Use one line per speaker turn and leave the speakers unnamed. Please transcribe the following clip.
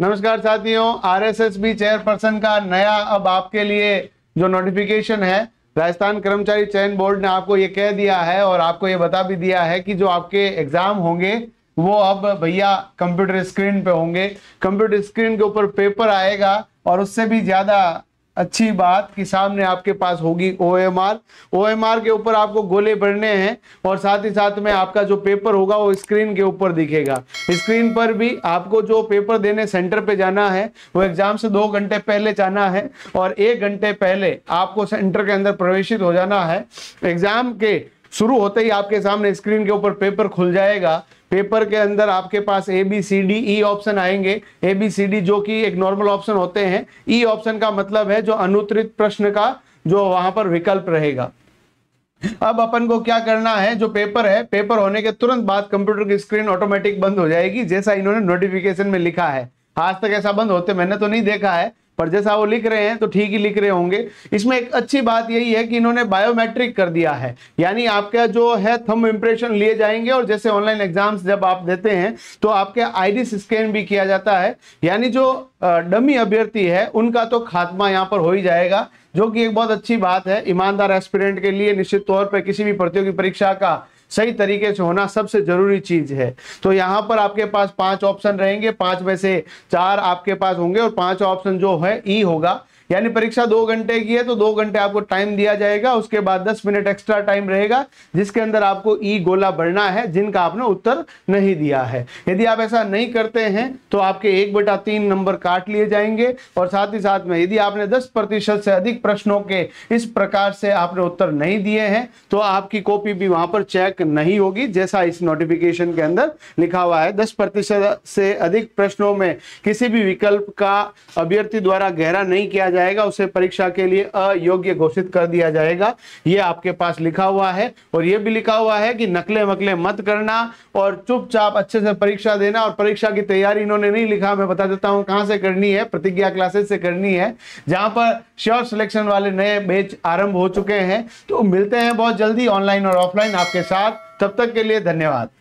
नमस्कार साथियों RSSB chairperson का नया अब आपके लिए जो नोटिफिकेशन है राजस्थान कर्मचारी चयन बोर्ड ने आपको ये कह दिया है और आपको ये बता भी दिया है कि जो आपके एग्जाम होंगे वो अब भैया कंप्यूटर स्क्रीन पे होंगे कंप्यूटर स्क्रीन के ऊपर पेपर आएगा और उससे भी ज़्यादा अच्छी बात कि सामने आपके पास होगी O M R O M R के ऊपर आपको गोले भरने हैं और साथ ही साथ में आपका जो पेपर होगा वो स्क्रीन के ऊपर दिखेगा स्क्रीन पर भी आपको जो पेपर देने सेंटर पे जाना है वो एग्जाम से दो घंटे पहले जाना है और एक घंटे पहले आपको सेंटर के अंदर प्रवेशित हो जाना है एग्जाम के शुरू होते ही आपके सामने स्क्रीन के ऊपर पेपर खुल जाएगा पेपर के अंदर आपके पास A B C D E option आएंगे ए बी सी डी जो कि एक नॉर्मल ऑप्शन होते हैं ई e ऑप्शन का मतलब है जो अनुत्तरित प्रश्न का जो वहां पर विकल्प रहेगा अब अपन को क्या करना है जो पेपर है पेपर होने के तुरंत बाद कंप्यूटर की स्क्रीन ऑटोमेटिक बंद हो जाएगी जैसा इन्होंने नोटिफिकेशन में लिखा है आज तक ऐसा बंद होते मैंने तो नहीं देखा है पर जैसा वो लिख रहे हैं तो ठीक ही लिख रहे होंगे इसमें एक अच्छी बात यही है कि इन्होंने बायोमेट्रिक कर दिया है यानी आपका जो है थम इम्प्रेशन लिए जाएंगे और जैसे ऑनलाइन एग्जाम्स जब आप देते हैं तो आपके आईरिस स्कैन भी किया जाता है यानी जो डमी अभ्यर्थी है उनका तो खात्मा यहाँ पर हो ही जाएगा जो कि एक बहुत अच्छी बात है ईमानदार एस्पिरेंट के लिए निश्चित तौर पर किसी भी प्रतियोगी परीक्षा का सही तरीके से होना सबसे जरूरी चीज है तो यहाँ पर आपके पास पांच ऑप्शन रहेंगे पांच में से चार आपके पास होंगे और पांच ऑप्शन जो है ई होगा यानी परीक्षा दो घंटे की है तो दो घंटे आपको टाइम दिया जाएगा उसके बाद दस मिनट एक्स्ट्रा टाइम रहेगा जिसके अंदर आपको ई गोला भरना है जिनका आपने उत्तर नहीं दिया है यदि आप ऐसा नहीं करते हैं तो आपके एक बटा तीन नंबर काट लिए जाएंगे और साथ ही साथ में यदि आपने दस प्रतिशत से अधिक प्रश्नों के इस प्रकार से आपने उत्तर नहीं दिए हैं तो आपकी कॉपी भी वहां पर चेक नहीं होगी जैसा इस नोटिफिकेशन के अंदर लिखा हुआ है दस प्रतिशत से अधिक प्रश्नों में किसी भी विकल्प का अभ्यर्थी द्वारा गहरा नहीं किया जा जाएगा उसे परीक्षा के लिए अयोग्य घोषित कर दिया जाएगा ये आपके पास लिखा हुआ है और ये भी लिखा हुआ है कि नकले वकले मत करना और चुपचाप अच्छे से परीक्षा देना और परीक्षा की तैयारी इन्होंने नहीं लिखा मैं बता देता हूँ कहाँ से करनी है प्रतिज्ञा क्लासेस से करनी है जहां पर श्योर सिलेक्शन वाले नए बेच आरंभ हो चुके हैं तो मिलते हैं बहुत जल्दी ऑनलाइन और ऑफलाइन आपके साथ तब तक के लिए धन्यवाद